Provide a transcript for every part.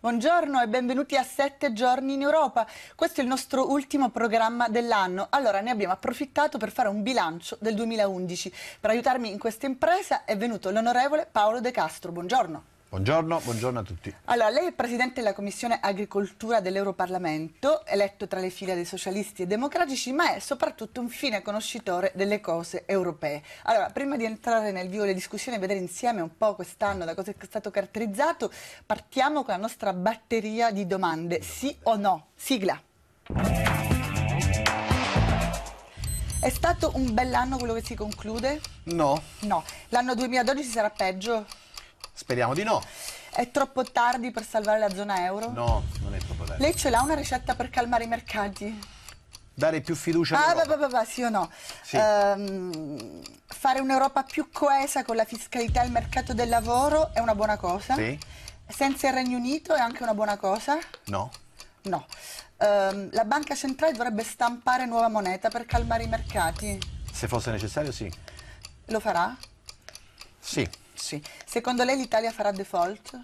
Buongiorno e benvenuti a 7 giorni in Europa. Questo è il nostro ultimo programma dell'anno. Allora, ne abbiamo approfittato per fare un bilancio del 2011. Per aiutarmi in questa impresa è venuto l'onorevole Paolo De Castro. Buongiorno. Buongiorno, buongiorno, a tutti. Allora, lei è Presidente della Commissione Agricoltura dell'Europarlamento, eletto tra le file dei socialisti e democratici, ma è soprattutto un fine conoscitore delle cose europee. Allora, prima di entrare nel vivo delle discussioni e vedere insieme un po' quest'anno da cosa è stato caratterizzato, partiamo con la nostra batteria di domande, sì o no? Sigla. È stato un bell'anno quello che si conclude? No. No. L'anno 2012 sarà peggio? Speriamo di no. È troppo tardi per salvare la zona euro? No, non è troppo tardi. Lei ce l'ha una ricetta per calmare i mercati? Dare più fiducia ah, all'Europa. Ah, bah, bah, bah, sì o no. Sì. Um, fare un'Europa più coesa con la fiscalità e il mercato del lavoro è una buona cosa? Sì. Senza il Regno Unito è anche una buona cosa? No. No. Um, la banca centrale dovrebbe stampare nuova moneta per calmare i mercati? Se fosse necessario, sì. Lo farà? Sì aiutarci. Secondo lei l'Italia farà default?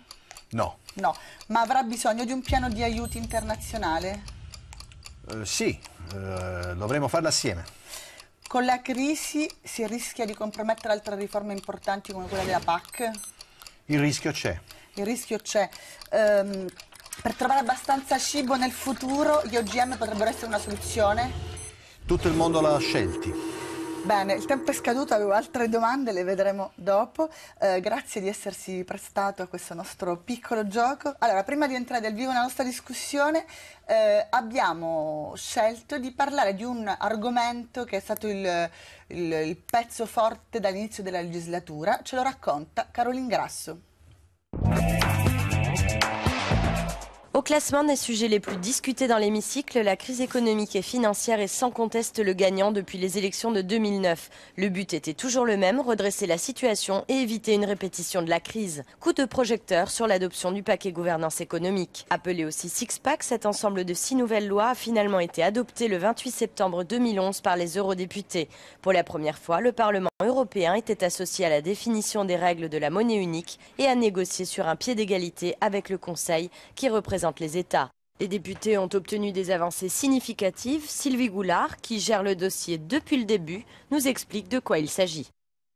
No. No, ma avrà bisogno di un piano di aiuti internazionale? Eh, sì, eh, dovremo farlo assieme. Con la crisi si rischia di compromettere altre riforme importanti come quella della PAC? Il rischio c'è. Il rischio c'è. Um, per trovare abbastanza cibo nel futuro gli OGM potrebbero essere una soluzione? Tutto il mondo l'ha scelti. Bene, il tempo è scaduto, avevo altre domande, le vedremo dopo. Eh, grazie di essersi prestato a questo nostro piccolo gioco. Allora, prima di entrare nel vivo nella nostra discussione, eh, abbiamo scelto di parlare di un argomento che è stato il, il, il pezzo forte dall'inizio della legislatura. Ce lo racconta Caroline Grasso. Au classement des sujets les plus discutés dans l'hémicycle, la crise économique et financière est sans conteste le gagnant depuis les élections de 2009. Le but était toujours le même, redresser la situation et éviter une répétition de la crise. Coup de projecteur sur l'adoption du paquet gouvernance économique. Appelé aussi Six-Pack, cet ensemble de six nouvelles lois a finalement été adopté le 28 septembre 2011 par les eurodéputés. Pour la première fois, le Parlement européen était associé à la définition des règles de la monnaie unique et à négocier sur un pied d'égalité avec le Conseil qui représente les États. Les députés ont obtenu des avancées significatives. Sylvie Goulard, qui gère le dossier depuis le début, nous explique de quoi il s'agit.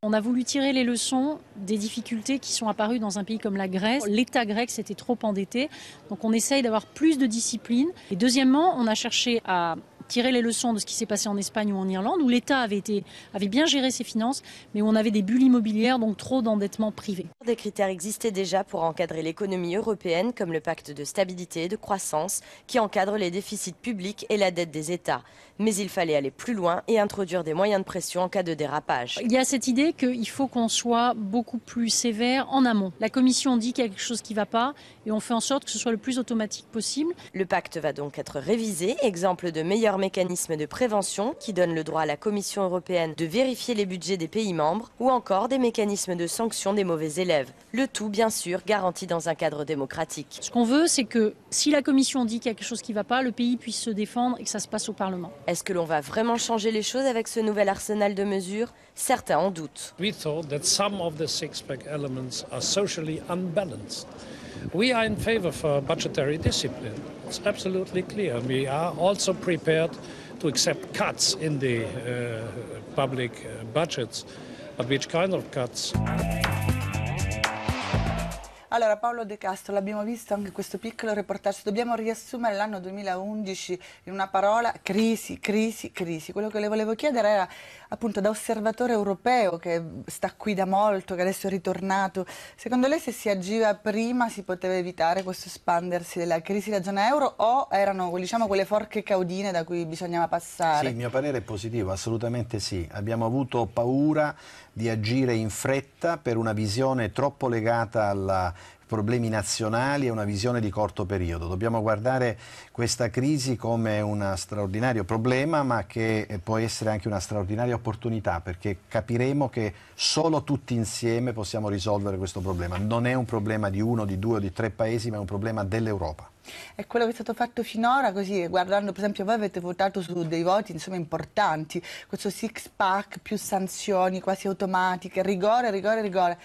On a voulu tirer les leçons des difficultés qui sont apparues dans un pays comme la Grèce. L'État grec s'était trop endetté, donc on essaye d'avoir plus de discipline. Et deuxièmement, on a cherché à tirer les leçons de ce qui s'est passé en Espagne ou en Irlande, où l'État avait, été, avait bien géré ses finances, mais où on avait des bulles immobilières, donc trop d'endettement privé. Des critères existaient déjà pour encadrer l'économie européenne, comme le pacte de stabilité et de croissance, qui encadre les déficits publics et la dette des États. Mais il fallait aller plus loin et introduire des moyens de pression en cas de dérapage. Il y a cette idée qu'il faut qu'on soit beaucoup plus sévère en amont. La Commission dit quelque chose qui ne va pas et on fait en sorte que ce soit le plus automatique possible. Le pacte va donc être révisé, exemple de meilleure mécanisme de prévention qui donne le droit à la Commission européenne de vérifier les budgets des pays membres ou encore des mécanismes de sanction des mauvais élèves. Le tout, bien sûr, garanti dans un cadre démocratique. Ce qu'on veut, c'est que si la Commission dit qu'il y a quelque chose qui ne va pas, le pays puisse se défendre et que ça se passe au Parlement. Est-ce que l'on va vraiment changer les choses avec ce nouvel arsenal de mesures Certains en doutent. We are in favor for budgetary discipline. It's absolutely clear. We are also prepared to accept cuts in the uh, public uh, budgets, but which kind of cuts? Allora, Paolo De Castro, l'abbiamo visto anche questo piccolo reportage. Dobbiamo riassumere l'anno 2011 in una parola, crisi, crisi, crisi. Quello che le volevo chiedere era, appunto, da osservatore europeo che sta qui da molto, che adesso è ritornato, secondo lei se si agiva prima si poteva evitare questo espandersi della crisi della zona euro o erano, diciamo, quelle forche caudine da cui bisognava passare? Sì, il mio parere è positivo, assolutamente sì. Abbiamo avuto paura di agire in fretta per una visione troppo legata alla problemi nazionali e una visione di corto periodo. Dobbiamo guardare questa crisi come un straordinario problema ma che eh, può essere anche una straordinaria opportunità perché capiremo che solo tutti insieme possiamo risolvere questo problema. Non è un problema di uno, di due o di tre paesi ma è un problema dell'Europa. È quello che è stato fatto finora, così guardando, per esempio, voi avete votato su dei voti insomma, importanti, questo six pack più sanzioni quasi automatiche, rigore, rigore, rigore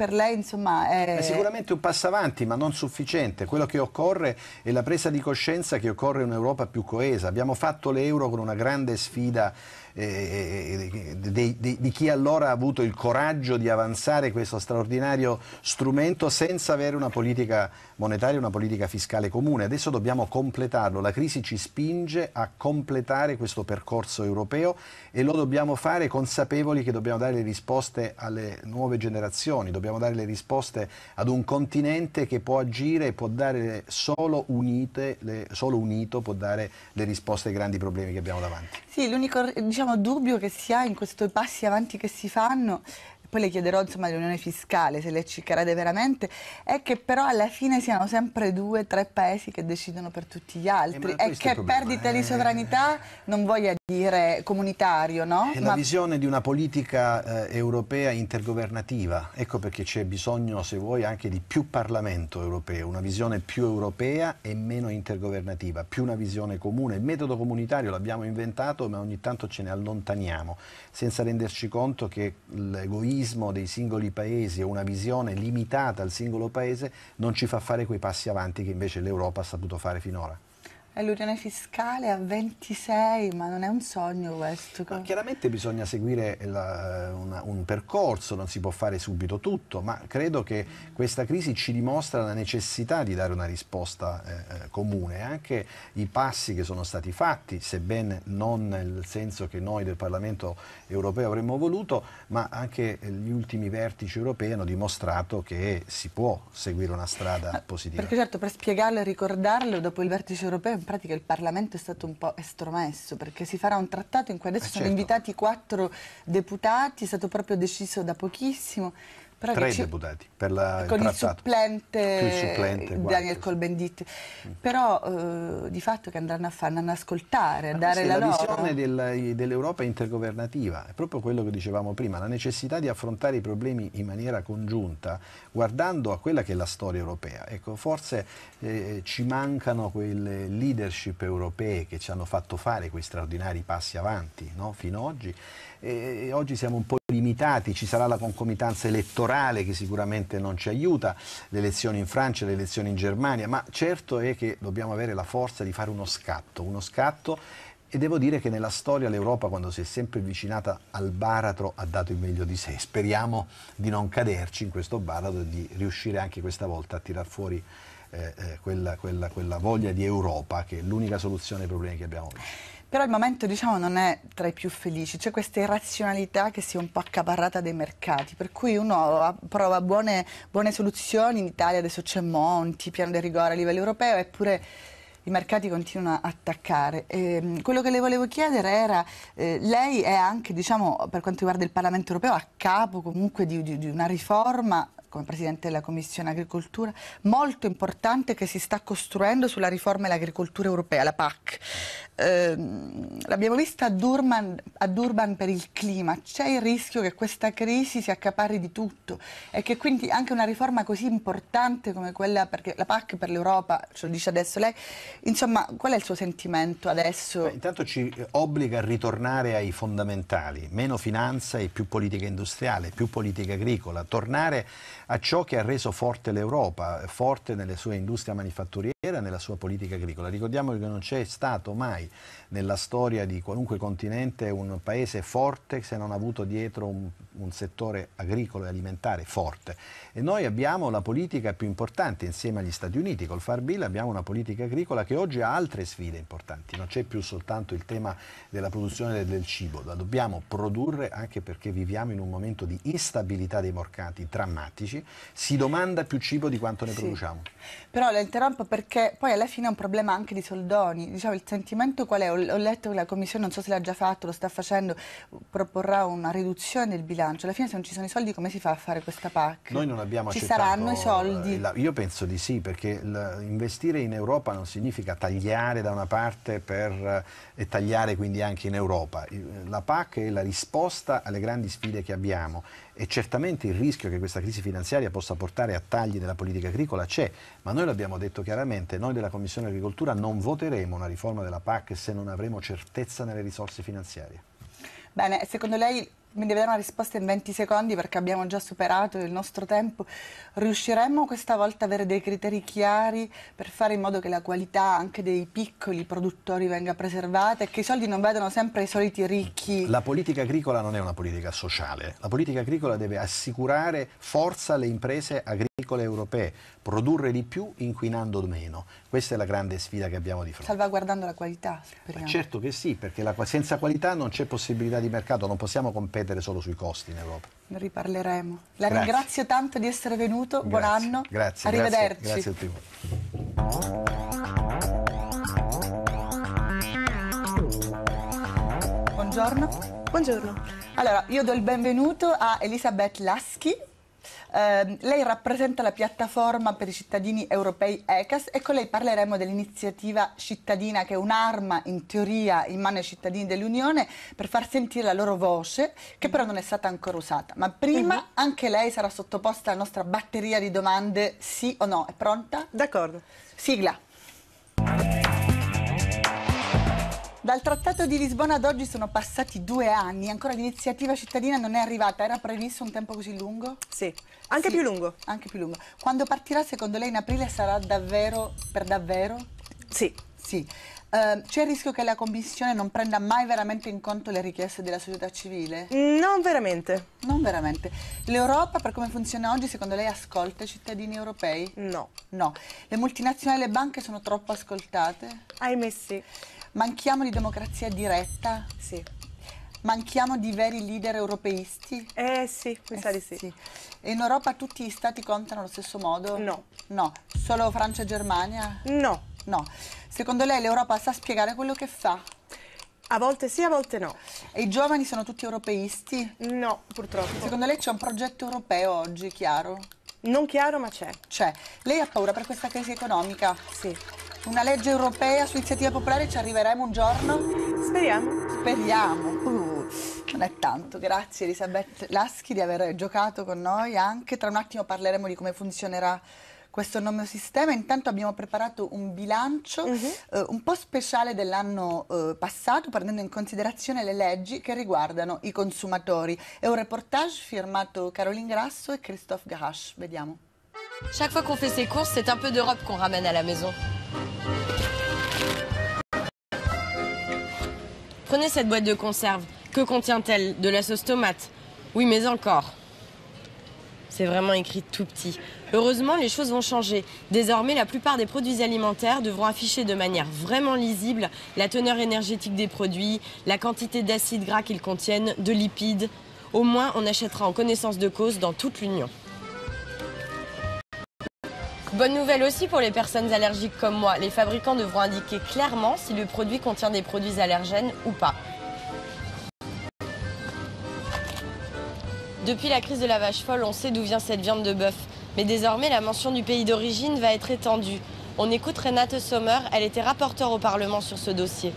per lei insomma è... è... sicuramente un passo avanti ma non sufficiente quello che occorre è la presa di coscienza che occorre un'Europa più coesa abbiamo fatto l'euro con una grande sfida eh, eh di, di, di, chi allora ha avuto il coraggio di avanzare questo straordinario strumento senza avere una politica monetaria, una politica fiscale comune. Adesso dobbiamo completarlo, la crisi ci spinge a completare questo percorso europeo e lo dobbiamo fare consapevoli che dobbiamo dare le risposte alle nuove generazioni, dobbiamo dare le risposte ad un continente che può agire e può dare solo, unite, le, solo unito può dare le risposte ai grandi problemi che abbiamo davanti. Sì, l'unico diciamo, dubbio che si ha in questi passi avanti che si fanno poi le chiederò insomma l'unione fiscale se lei ci crede veramente, è che però alla fine siano sempre due, tre paesi che decidono per tutti gli eh, altri eh, e che perdita di sovranità non voglia dire comunitario, no? È la ma... visione di una politica eh, europea intergovernativa, ecco perché c'è bisogno se vuoi anche di più Parlamento europeo, una visione più europea e meno intergovernativa, più una visione comune, il metodo comunitario l'abbiamo inventato ma ogni tanto ce ne allontaniamo senza renderci conto che l'egoismo egoismo dei singoli paesi o una visione limitata al singolo paese non ci fa fare quei passi avanti che invece l'Europa ha saputo fare finora l'unione fiscale a 26, ma non è un sogno questo. Ma chiaramente bisogna seguire la, una, un percorso, non si può fare subito tutto, ma credo che questa crisi ci dimostra la necessità di dare una risposta eh, eh comune. Anche i passi che sono stati fatti, sebbene non nel senso che noi del Parlamento europeo avremmo voluto, ma anche gli ultimi vertici europei hanno dimostrato che si può seguire una strada positiva. Perché certo, per spiegarlo e ricordarlo, dopo il vertice europeo in pratica il Parlamento è stato un po' estromesso perché si farà un trattato in cui adesso eh sono certo. invitati quattro deputati, è stato proprio deciso da pochissimo però tre deputati per la, con il, il supplente, il supplente Daniel Colbenditti. Mm. Però eh, di fatto che andranno a fare? Andranno ad ascoltare, a dare sì, la, la visione del, dell'Europa intergovernativa, è proprio quello che dicevamo prima, la necessità di affrontare i problemi in maniera congiunta, guardando a quella che è la storia europea. Ecco, forse eh, ci mancano quelle leadership europee che ci hanno fatto fare quei straordinari passi avanti no? fino ad oggi. E, e oggi siamo un po' limitati, ci sarà la concomitanza elettorale morale che sicuramente non ci aiuta, le elezioni in Francia, le elezioni in Germania, ma certo è che dobbiamo avere la forza di fare uno scatto, uno scatto e devo dire che nella storia l'Europa, quando si è sempre avvicinata al baratro, ha dato il meglio di sé. Speriamo di non caderci in questo baratro e di riuscire anche questa volta a tirar fuori eh, eh quella, quella, quella voglia di Europa, che è l'unica soluzione ai problemi che abbiamo oggi. Però il momento diciamo non è tra i più felici, c'è questa irrazionalità che si è un po' accaparrata dai mercati, per cui uno prova buone, buone soluzioni, in Italia adesso c'è Monti, piano di rigore a livello europeo, eppure i mercati continuano a attaccare. E, ehm, quello che le volevo chiedere era, eh, lei è anche, diciamo, per quanto riguarda il Parlamento europeo, a capo comunque di, di, di una riforma come Presidente della Commissione Agricoltura, molto importante che si sta costruendo sulla riforma dell'agricoltura europea, la PAC. Eh, l'abbiamo vista a Durman a Durban per il clima. C'è il rischio che questa crisi si accaparri di tutto e che quindi anche una riforma così importante come quella, perché la PAC per l'Europa, ce lo dice adesso lei, insomma qual è il suo sentimento adesso? Beh, intanto ci eh, obbliga a ritornare ai fondamentali, meno finanza e più politica industriale, più politica agricola, tornare a ciò che ha reso forte l'Europa, forte nelle sue industrie manifatturiere era nella sua politica agricola. Ricordiamo che non c'è stato mai nella storia di qualunque continente un paese forte se non ha avuto dietro un, un settore agricolo e alimentare forte. E noi abbiamo la politica più importante insieme agli Stati Uniti, col Far Bill abbiamo una politica agricola che oggi ha altre sfide importanti, non c'è più soltanto il tema della produzione del, del cibo, la dobbiamo produrre anche perché viviamo in un momento di instabilità dei mercati drammatici, si domanda più cibo di quanto ne sì. produciamo. Però la interrompo perché perché poi alla fine è un problema anche di soldoni. Diciamo, il sentimento qual è? Ho, letto che la Commissione, non so se l'ha già fatto, lo sta facendo, proporrà una riduzione del bilancio. Alla fine se non ci sono i soldi come si fa a fare questa PAC? Noi non abbiamo ci accettato... Ci saranno i soldi? Eh, la, io penso di sì, perché investire in Europa non significa tagliare da una parte per, eh, e tagliare quindi anche in Europa. La PAC è la risposta alle grandi sfide che abbiamo e certamente il rischio che questa crisi finanziaria possa portare a tagli della politica agricola c'è, ma noi l'abbiamo detto chiaramente, noi della Commissione Agricoltura non voteremo una riforma della PAC se non avremo certezza nelle risorse finanziarie. Bene, secondo lei mi deve dare una risposta in 20 secondi perché abbiamo già superato il nostro tempo. Riusciremmo questa volta ad avere dei criteri chiari per fare in modo che la qualità anche dei piccoli produttori venga preservata e che i soldi non vadano sempre ai soliti ricchi? La politica agricola non è una politica sociale. La politica agricola deve assicurare forza alle imprese agricole Piccole europee, produrre di più inquinando meno. Questa è la grande sfida che abbiamo di fronte. Salvaguardando la qualità, speriamo. Ma certo che sì, perché la, senza qualità non c'è possibilità di mercato, non possiamo competere solo sui costi in Europa. Ne riparleremo. La grazie. ringrazio tanto di essere venuto, grazie. buon anno. Grazie. Arrivederci. Grazie, grazie a te. Buongiorno. Buongiorno. Allora, io do il benvenuto a Elisabeth Laschi, Ehm, lei rappresenta la piattaforma per i cittadini europei ECAS e con lei parleremo dell'iniziativa cittadina che è un'arma in teoria in mano ai cittadini dell'Unione per far sentire la loro voce che però non è stata ancora usata. Ma prima uh mhm. -huh. anche lei sarà sottoposta alla nostra batteria di domande sì o no. È pronta? D'accordo. Sigla. Dal Trattato di Lisbona ad oggi sono passati due anni, ancora l'iniziativa cittadina non è arrivata, era previsto un tempo così lungo? Sì, anche sì, più lungo. Anche più lungo. Quando partirà secondo lei in aprile sarà davvero, per davvero? Sì. Sì. Uh, C'è il rischio che la Commissione non prenda mai veramente in conto le richieste della società civile? Non veramente. Non veramente. L'Europa, per come funziona oggi, secondo lei ascolta i cittadini europei? No. No. Le multinazionali e le banche sono troppo ascoltate? Ahimè sì. Manchiamo di democrazia diretta? Sì. Manchiamo di veri leader europeisti? Eh sì, mi eh di sì. sì. In Europa tutti gli stati contano allo stesso modo? No. No. Solo Francia e Germania? No. No. Secondo lei l'Europa sa spiegare quello che fa? A volte sì, a volte no. E i giovani sono tutti europeisti? No, purtroppo. Secondo lei c'è un progetto europeo oggi chiaro? Non chiaro, ma c'è. C'è. Lei ha paura per questa crisi economica? Sì. Una legge europea su iniziativa popolare ci arriveremo un giorno? Speriamo. Speriamo. Uh, non è tanto. Grazie Elisabeth Laschi di aver giocato con noi anche. Tra un attimo parleremo di come funzionerà questo nome sistema. Intanto abbiamo preparato un bilancio uh mhm. -huh. eh, un po' speciale dell'anno eh, passato, prendendo in considerazione le leggi che riguardano i consumatori. È un reportage firmato Caroline Grasso e Christophe Gahash. Vediamo. Chaque fois qu'on fait ses courses, c'est un peu d'Europe qu'on ramène à la maison. Prenez cette boîte de conserve. Que contient-elle De la sauce tomate Oui, mais encore. C'est vraiment écrit tout petit. Heureusement, les choses vont changer. Désormais, la plupart des produits alimentaires devront afficher de manière vraiment lisible la teneur énergétique des produits, la quantité d'acides gras qu'ils contiennent, de lipides. Au moins, on achètera en connaissance de cause dans toute l'Union. Bonne nouvelle aussi pour les personnes allergiques comme moi. Les fabricants devront indiquer clairement si le produit contient des produits allergènes ou pas. Depuis la crise de la vache folle, on sait d'où vient cette viande de bœuf. Mais désormais, la mention du pays d'origine va être étendue. On écoute Renate Sommer, elle était rapporteure au Parlement sur ce dossier.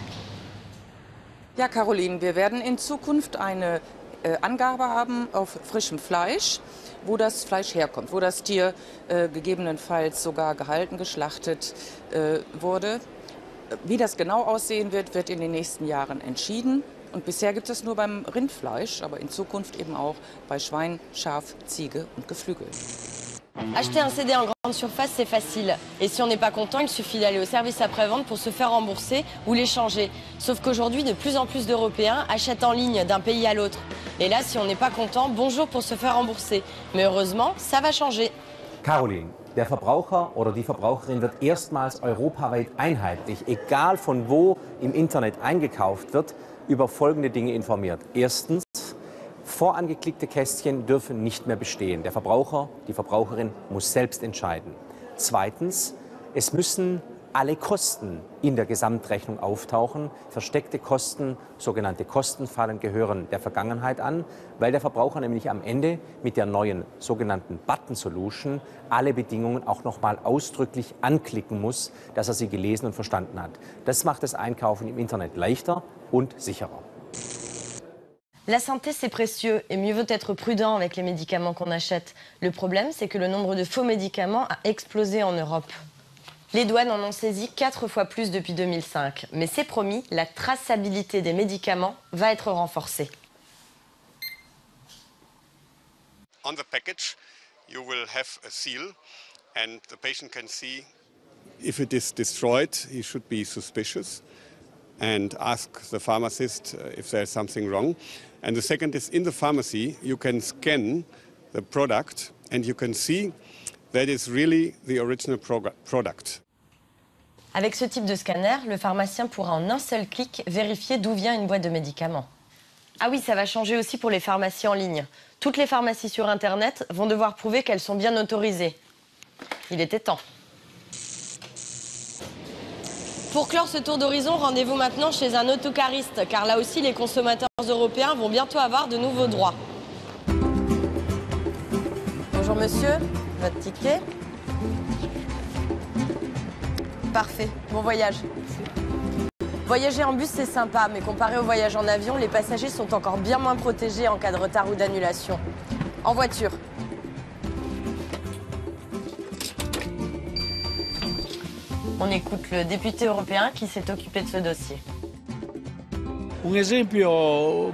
Ja, Caroline, wir werden in Zukunft eine Äh, Angabe haben auf frischem Fleisch, wo das Fleisch herkommt, wo das Tier äh, gegebenenfalls sogar gehalten, geschlachtet äh, wurde. Wie das genau aussehen wird, wird in den nächsten Jahren entschieden. Und bisher gibt es nur beim Rindfleisch, aber in Zukunft eben auch bei Schwein, Schaf, Ziege und Geflügel. Acheter un CD en grande surface, c'est facile. Et si on n'est pas content, il suffit d'aller au service après-vente pour se faire rembourser ou l'échanger. Sauf qu'aujourd'hui, de plus en plus d'Européens achètent en ligne d'un pays à l'autre. Et là, si on n'est pas content, bonjour pour se faire rembourser. Mais heureusement, ça va changer. Caroline, der Verbraucher oder die Verbraucherin wird erstmals europaweit einheitlich, egal von wo im Internet eingekauft wird, über folgende Dinge informiert. Erstens, vorangeklickte Kästchen dürfen nicht mehr bestehen. Der Verbraucher, die Verbraucherin muss selbst entscheiden. Zweitens, es müssen alle Kosten in der Gesamtrechnung auftauchen. Versteckte Kosten, sogenannte Kostenfallen gehören der Vergangenheit an, weil der Verbraucher nämlich am Ende mit der neuen sogenannten Button Solution alle Bedingungen auch nochmal ausdrücklich anklicken muss, dass er sie gelesen und verstanden hat. Das macht das Einkaufen im Internet leichter und sicherer. La santé, c'est précieux et mieux vaut être prudent avec les médicaments qu'on achète. Le problème, c'est que le nombre de faux médicaments a explosé en Europe. Les douanes en ont saisi quatre fois plus depuis 2005. Mais c'est promis, la traçabilité des médicaments va être renforcée. On the package, you will have a seal and the patient can see if it is destroyed, he should be suspicious and ask the pharmacist uh, if there's something wrong. And the second is in the pharmacy, you can scan the product and you can see that is really the original product. Avec ce type de scanner, le pharmacien pourra en un seul clic vérifier d'où vient une boîte de médicaments. Ah oui, ça va changer aussi pour les pharmacies en ligne. Toutes les pharmacies sur Internet vont devoir prouver qu'elles sont bien autorisées. Il était temps. Pour clore ce tour d'horizon, rendez-vous maintenant chez un autocariste, car là aussi les consommateurs européens vont bientôt avoir de nouveaux droits. Bonjour monsieur, votre ticket Parfait. Bon voyage. Voyager en bus, c'est sympa, mais comparé au voyage en avion, les passagers sont encore bien moins protégés en cas de retard ou d'annulation. En voiture. On écoute le député européen qui s'est occupé de ce dossier. Un exemple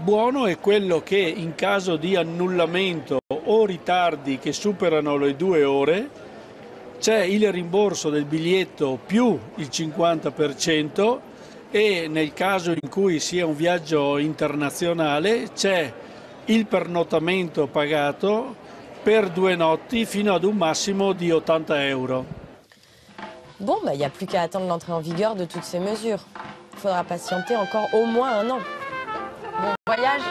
buono è quello che in caso di annullamento o ritardi che superano le due ore, c'è il rimborso del biglietto più il 50% e nel caso in cui sia un viaggio internazionale c'è il pernottamento pagato per due notti fino ad un massimo di 80 euro. Bon, il bah, n'y a plus qu'à attendre l'entrée en vigueur de toutes ces mesures. Il faudra patienter encore au moins un an. Bon voyage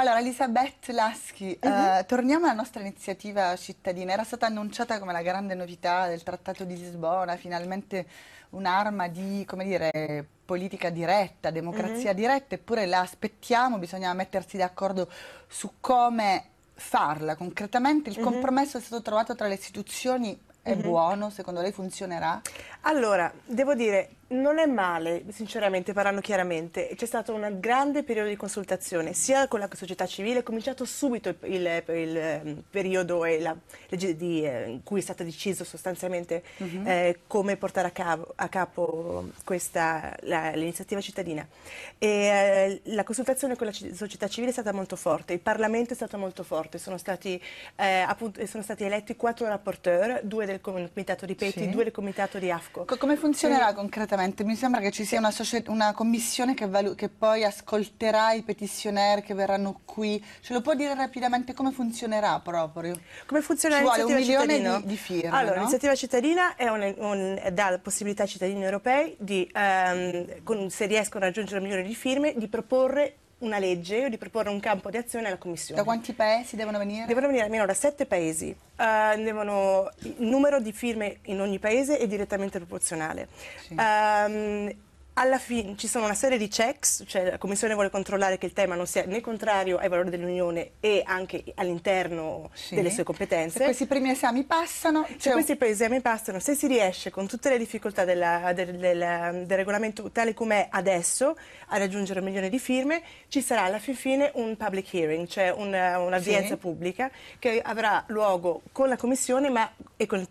Allora, Elisabeth Laschi, uh -huh. eh, mhm. torniamo alla nostra iniziativa cittadina. Era stata annunciata come la grande novità del Trattato di Lisbona, finalmente un'arma di, come dire, politica diretta, democrazia uh mhm. -huh. diretta, eppure la aspettiamo, bisogna mettersi d'accordo su come farla concretamente. Il uh mhm. -huh. compromesso è stato trovato tra le istituzioni è buono? Secondo lei funzionerà? Allora, devo dire, non è male, sinceramente, parlando chiaramente. C'è stato un grande periodo di consultazione, sia con la società civile, è cominciato subito il, il, il ehm, periodo la, di, eh, in cui è stato deciso sostanzialmente uh mhm. -huh. eh, come portare a, capo, a capo l'iniziativa cittadina. E, eh, la consultazione con la società civile è stata molto forte, il Parlamento è stato molto forte, sono stati, eh, appunto, sono stati eletti quattro rapporteur, due del comitato di Peti, sì. due del comitato di AFCO. come funzionerà concretamente? Esattamente, mi sembra che ci sia una, una commissione che, che, poi ascolterà i petitioner che verranno qui. Ce lo può dire rapidamente come funzionerà proprio? Come funziona l'iniziativa cittadina? Ci un milione di, di firme, Allora, no? l'iniziativa cittadina un, un, dà la possibilità ai cittadini europei, di, ehm, con, se riescono a raggiungere un milione di firme, di proporre una legge o di proporre un campo di azione alla Commissione. Da quanti paesi devono venire? Devono venire almeno da sette paesi. Uh, devono, il numero di firme in ogni paese è direttamente proporzionale. Sì. Um, alla fine ci sono una serie di checks, cioè la Commissione vuole controllare che il tema non sia né contrario ai valori dell'Unione e anche all'interno sì. delle sue competenze. Se questi primi esami passano... Se cioè... questi esami passano, se si riesce con tutte le difficoltà della, del, del, del, regolamento tale com'è adesso a raggiungere un milione di firme, ci sarà alla fin fine un public hearing, cioè un'audienza sì. pubblica che avrà luogo con la Commissione ma, e con il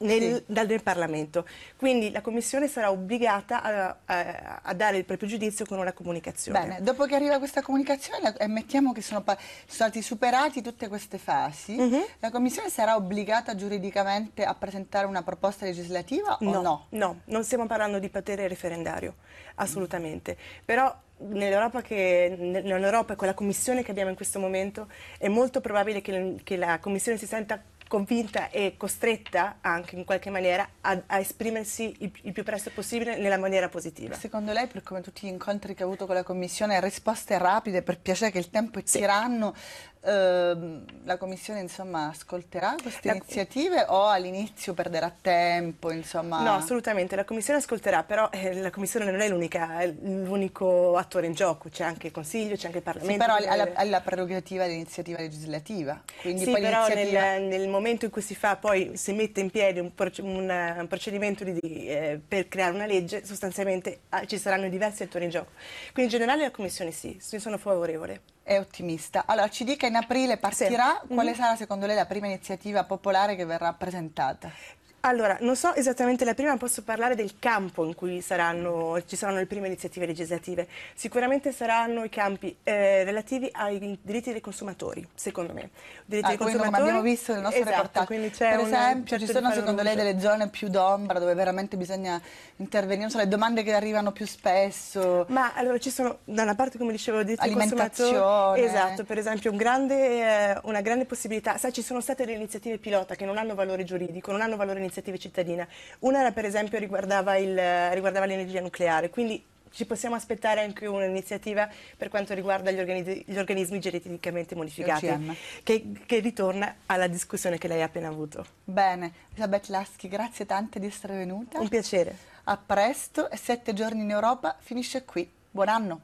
nel, sì. dal, nel, Parlamento. Quindi la Commissione sarà obbligata a, a, a, dare il proprio giudizio con una comunicazione. Bene, dopo che arriva questa comunicazione, ammettiamo eh, che sono, sono stati superati tutte queste fasi, mm -hmm. la Commissione sarà obbligata giuridicamente a presentare una proposta legislativa no, o no? No, non stiamo parlando di potere referendario, assolutamente. Però nell'Europa nell e con la Commissione che abbiamo in questo momento è molto probabile che, che la Commissione si senta convinta e costretta anche in qualche maniera a, a esprimersi il, il, più presto possibile nella maniera positiva. Secondo lei, per come tutti gli incontri che ha avuto con la Commissione, risposte rapide per piacere che il tempo è sì. tiranno, Ehm, la Commissione insomma, ascolterà queste la... iniziative o all'inizio perderà tempo? Insomma... No, assolutamente, la Commissione ascolterà, però eh, la Commissione non è l'unico attore in gioco, c'è anche il Consiglio, c'è anche il Parlamento. Sì, però ha la, ha eh. la prerogativa dell'iniziativa legislativa. Quindi sì, però nel, nel, momento in cui si fa poi, si mette in piedi un, un, un procedimento di, eh, per creare una legge, sostanzialmente ah, ci saranno diversi attori in gioco. Quindi in generale la Commissione sì, ne sono favorevole è ottimista. Allora, ci dica in aprile partirà, sì. quale mm -hmm. sarà secondo lei la prima iniziativa popolare che verrà presentata? Allora, non so esattamente la prima, posso parlare del campo in cui saranno, ci saranno le prime iniziative legislative. Sicuramente saranno i campi eh, relativi ai diritti dei consumatori, secondo me. Diritti ah, dei consumatori, come abbiamo visto nel nostro esatto, reportage. Per esempio, certo ci sono secondo lei delle zone più d'ombra dove veramente bisogna intervenire? Non so, le domande che arrivano più spesso? Ma allora ci sono, da una parte, come dicevo, diritti dei consumatori. Esatto, per esempio, un grande, eh, una grande possibilità. Sai, ci sono state delle iniziative pilota che non hanno valore giuridico, non hanno valore iniziativo iniziative cittadine. Una era per esempio riguardava, l'energia nucleare, quindi ci possiamo aspettare anche un'iniziativa per quanto riguarda gli, organi gli organismi geneticamente modificati, che, che, ritorna alla discussione che lei ha appena avuto. Bene, Elisabeth Laschi, grazie tante di essere venuta. Un piacere. A presto sette giorni in Europa finisce qui. Buon anno.